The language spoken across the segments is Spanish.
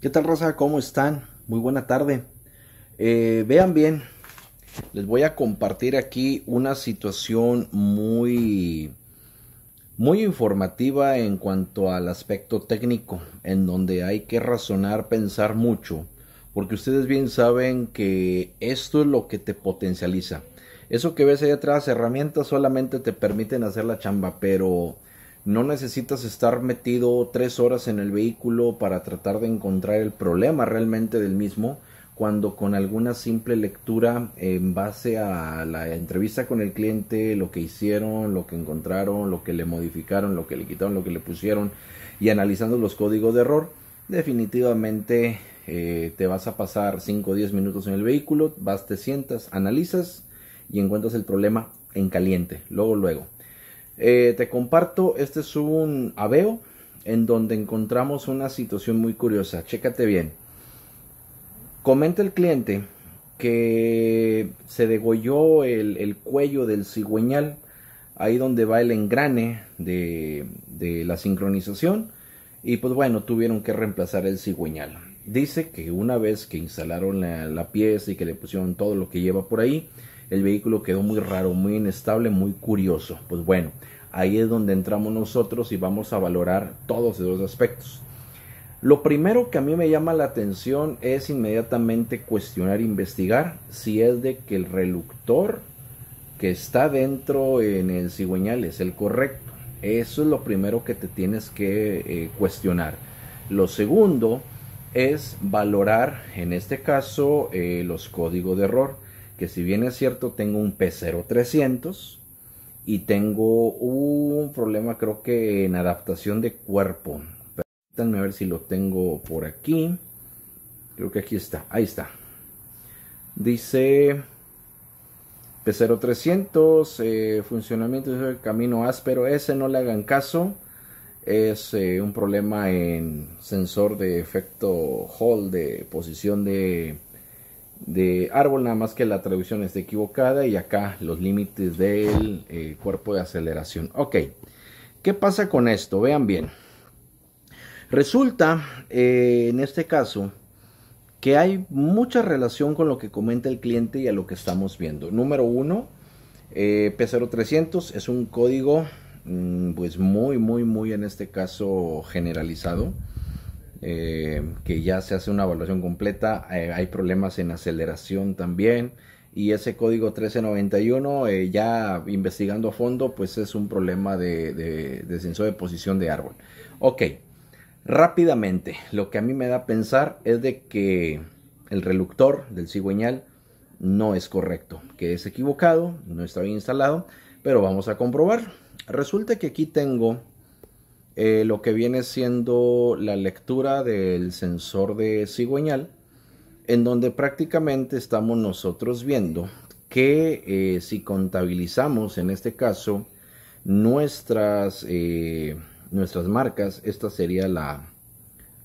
¿Qué tal, Rosa? ¿Cómo están? Muy buena tarde. Eh, vean bien, les voy a compartir aquí una situación muy, muy informativa en cuanto al aspecto técnico, en donde hay que razonar, pensar mucho, porque ustedes bien saben que esto es lo que te potencializa. Eso que ves ahí atrás, herramientas solamente te permiten hacer la chamba, pero no necesitas estar metido tres horas en el vehículo para tratar de encontrar el problema realmente del mismo, cuando con alguna simple lectura en base a la entrevista con el cliente, lo que hicieron, lo que encontraron, lo que le modificaron, lo que le quitaron, lo que le pusieron y analizando los códigos de error, definitivamente eh, te vas a pasar 5 o 10 minutos en el vehículo, vas, te sientas, analizas y encuentras el problema en caliente, luego, luego. Eh, te comparto, este es un aveo en donde encontramos una situación muy curiosa. Chécate bien. Comenta el cliente que se degolló el, cuello del cigüeñal, ahí donde va el engrane de, la sincronización. Y pues bueno, tuvieron que reemplazar el cigüeñal. Dice que una vez que instalaron la, pieza y que le pusieron todo lo que lleva por ahí, el vehículo quedó muy raro, muy inestable, muy curioso. Pues bueno, ahí es donde entramos nosotros y vamos a valorar todos esos aspectos. Lo primero que a mí me llama la atención es inmediatamente cuestionar, investigar si es de que el reluctor que está dentro en el cigüeñal es el correcto. Eso es lo primero que te tienes que eh, cuestionar. Lo segundo es valorar, en este caso, eh, los códigos de error que si bien es cierto tengo un P0300 y tengo un problema creo que en adaptación de cuerpo. Permítanme ver si lo tengo por aquí. Creo que aquí está, ahí está. Dice P0300, eh, funcionamiento del camino áspero, ese no le hagan caso. Es eh, un problema en sensor de efecto Hall de posición de de árbol, nada más que la traducción está equivocada y acá los límites del eh, cuerpo de aceleración. Ok, ¿qué pasa con esto? Vean bien. Resulta, eh, en este caso, que hay mucha relación con lo que comenta el cliente y a lo que estamos viendo. Número uno, eh, P0300 es un código, mm, pues muy, muy, muy en este caso generalizado. Eh, que ya se hace una evaluación completa. Eh, hay problemas en aceleración también. Y ese código 1391, eh, ya investigando a fondo, pues es un problema de, de, de sensor de posición de árbol. Ok, rápidamente, lo que a mí me da a pensar es de que el reluctor del cigüeñal no es correcto, que es equivocado, no está bien instalado, pero vamos a comprobar Resulta que aquí tengo eh, lo que viene siendo la lectura del sensor de cigüeñal, en donde prácticamente estamos nosotros viendo que eh, si contabilizamos en este caso nuestras, eh, nuestras marcas, esta sería la,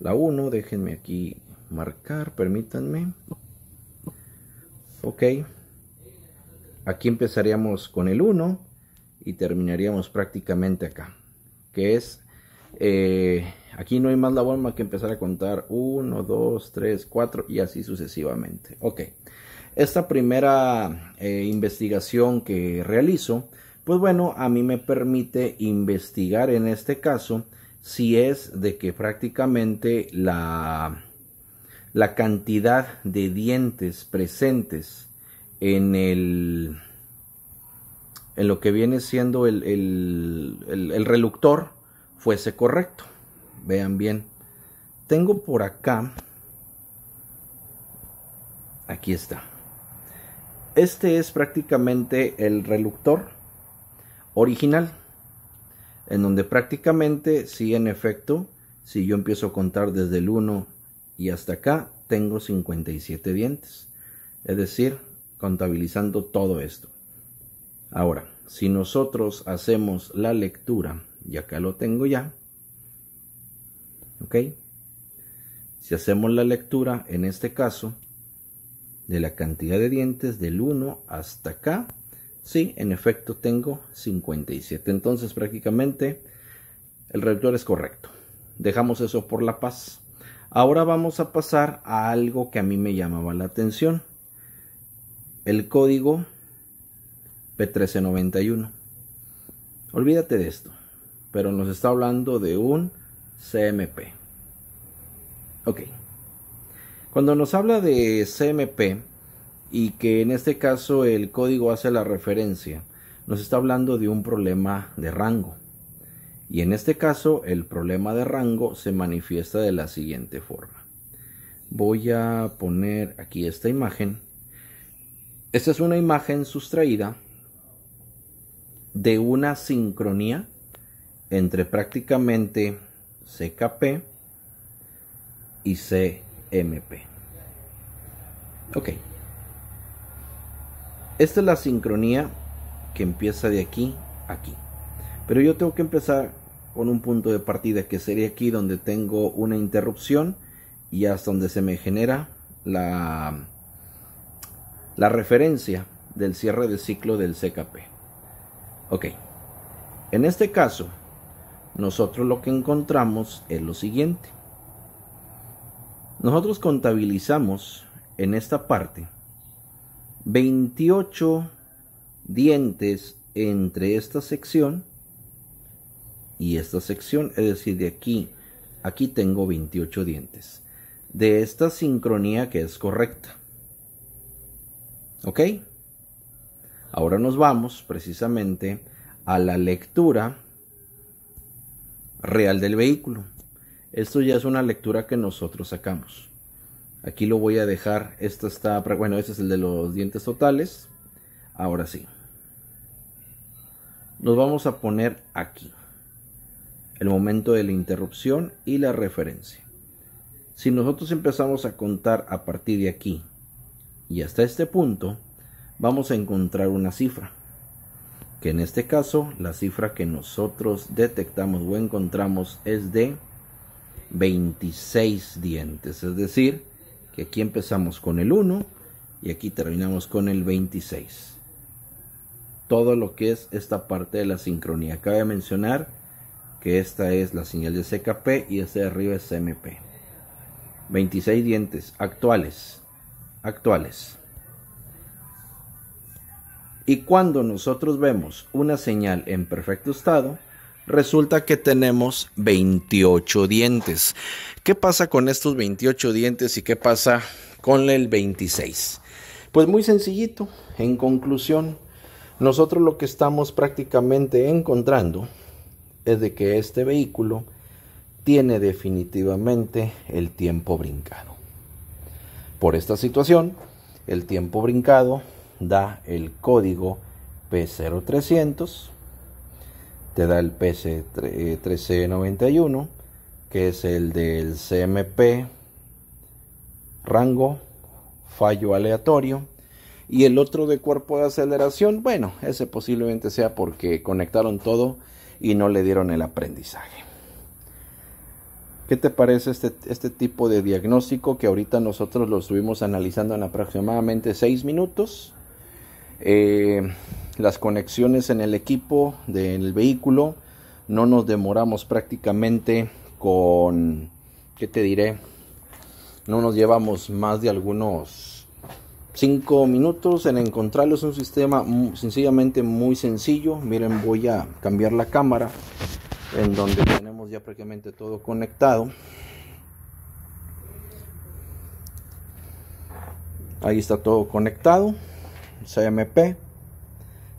la 1, déjenme aquí marcar, permítanme. Ok, aquí empezaríamos con el 1 y terminaríamos prácticamente acá, que es eh, aquí no hay más labor más que empezar a contar 1, 2, 3, 4 y así sucesivamente. Ok, esta primera eh, investigación que realizo, pues bueno, a mí me permite investigar en este caso si es de que prácticamente la, la cantidad de dientes presentes en el en lo que viene siendo el, el, el reluctor fuese correcto. Vean bien. Tengo por acá. Aquí está. Este es prácticamente el reluctor original. En donde prácticamente, si en efecto, si yo empiezo a contar desde el 1 y hasta acá, tengo 57 dientes. Es decir, contabilizando todo esto. Ahora, si nosotros hacemos la lectura y acá lo tengo ya. ¿Ok? Si hacemos la lectura, en este caso, de la cantidad de dientes del 1 hasta acá, sí, en efecto tengo 57. Entonces prácticamente el rector es correcto. Dejamos eso por la paz. Ahora vamos a pasar a algo que a mí me llamaba la atención. El código P1391. Olvídate de esto pero nos está hablando de un CMP. Ok. Cuando nos habla de CMP y que en este caso el código hace la referencia, nos está hablando de un problema de rango. Y en este caso el problema de rango se manifiesta de la siguiente forma. Voy a poner aquí esta imagen. Esta es una imagen sustraída de una sincronía entre prácticamente CKP y CMP. Ok. Esta es la sincronía que empieza de aquí a aquí. Pero yo tengo que empezar con un punto de partida que sería aquí donde tengo una interrupción y hasta donde se me genera la, la referencia del cierre de ciclo del CKP. Ok. En este caso, nosotros lo que encontramos es lo siguiente. Nosotros contabilizamos en esta parte 28 dientes entre esta sección y esta sección, es decir, de aquí, aquí tengo 28 dientes. De esta sincronía que es correcta. ¿Ok? Ahora nos vamos precisamente a la lectura real del vehículo. Esto ya es una lectura que nosotros sacamos. Aquí lo voy a dejar. Esta está, bueno, este es el de los dientes totales. Ahora sí. Nos vamos a poner aquí. El momento de la interrupción y la referencia. Si nosotros empezamos a contar a partir de aquí y hasta este punto, vamos a encontrar una cifra que en este caso la cifra que nosotros detectamos o encontramos es de 26 dientes, es decir, que aquí empezamos con el 1 y aquí terminamos con el 26. Todo lo que es esta parte de la sincronía. Cabe mencionar que esta es la señal de CKP y este de arriba es CMP. 26 dientes actuales, actuales. Y cuando nosotros vemos una señal en perfecto estado, resulta que tenemos 28 dientes. ¿Qué pasa con estos 28 dientes y qué pasa con el 26? Pues muy sencillito, en conclusión, nosotros lo que estamos prácticamente encontrando es de que este vehículo tiene definitivamente el tiempo brincado. Por esta situación, el tiempo brincado da el código P0300, te da el PC1391, eh, que es el del CMP, rango, fallo aleatorio. Y el otro de cuerpo de aceleración, bueno, ese posiblemente sea porque conectaron todo y no le dieron el aprendizaje. ¿Qué te parece este, este, tipo de diagnóstico que ahorita nosotros lo estuvimos analizando en aproximadamente 6 minutos? Eh, las conexiones en el equipo del vehículo. No nos demoramos prácticamente con, ¿qué te diré? No nos llevamos más de algunos 5 minutos en encontrarlos, un sistema sencillamente muy sencillo. Miren, voy a cambiar la cámara en donde tenemos ya prácticamente todo conectado. Ahí está todo conectado. CMP,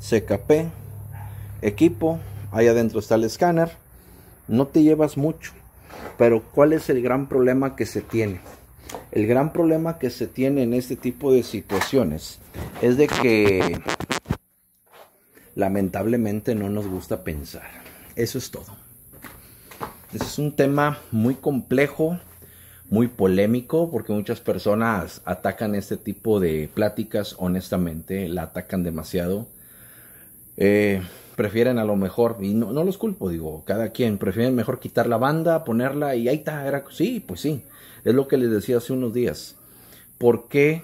CKP, equipo, ahí adentro está el escáner, no te llevas mucho, pero ¿cuál es el gran problema que se tiene? El gran problema que se tiene en este tipo de situaciones es de que lamentablemente no nos gusta pensar. Eso es todo. ese es un tema muy complejo muy polémico porque muchas personas atacan este tipo de pláticas, honestamente, la atacan demasiado. Eh, prefieren a lo mejor, y no, no, los culpo, digo, cada quien, prefieren mejor quitar la banda, ponerla y ahí está, era, sí, pues sí, es lo que les decía hace unos días. ¿Por qué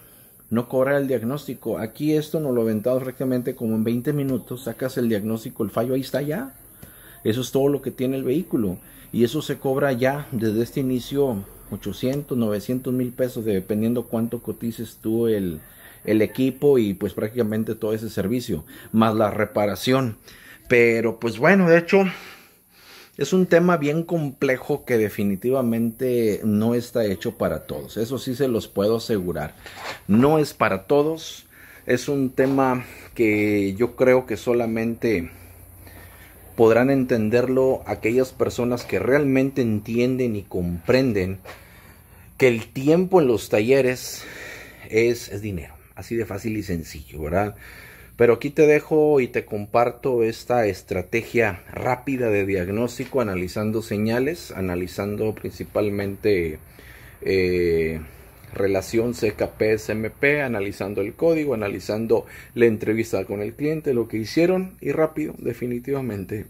no cobra el diagnóstico? Aquí esto nos lo aventamos directamente como en 20 minutos, sacas el diagnóstico, el fallo, ahí está ya. Eso es todo lo que tiene el vehículo. Y eso se cobra ya desde este inicio 800, 900 mil pesos, dependiendo cuánto cotices tú el, el equipo y pues prácticamente todo ese servicio, más la reparación. Pero pues bueno, de hecho, es un tema bien complejo que definitivamente no está hecho para todos. Eso sí se los puedo asegurar. No es para todos. Es un tema que yo creo que solamente podrán entenderlo aquellas personas que realmente entienden y comprenden que el tiempo en los talleres es, dinero, así de fácil y sencillo, ¿verdad? Pero aquí te dejo y te comparto esta estrategia rápida de diagnóstico, analizando señales, analizando principalmente eh, relación CKP-SMP, analizando el código, analizando la entrevista con el cliente, lo que hicieron y rápido, definitivamente,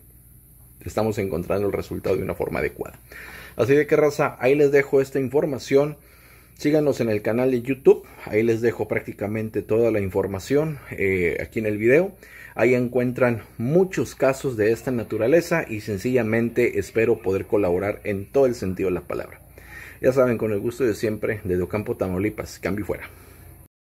estamos encontrando el resultado de una forma adecuada. Así de que raza, ahí les dejo esta información. Síganos en el canal de YouTube, ahí les dejo prácticamente toda la información eh, aquí en el video. Ahí encuentran muchos casos de esta naturaleza y sencillamente espero poder colaborar en todo el sentido de la palabra. Ya saben, con el gusto de siempre, desde Ocampo, Tamaulipas, cambio fuera.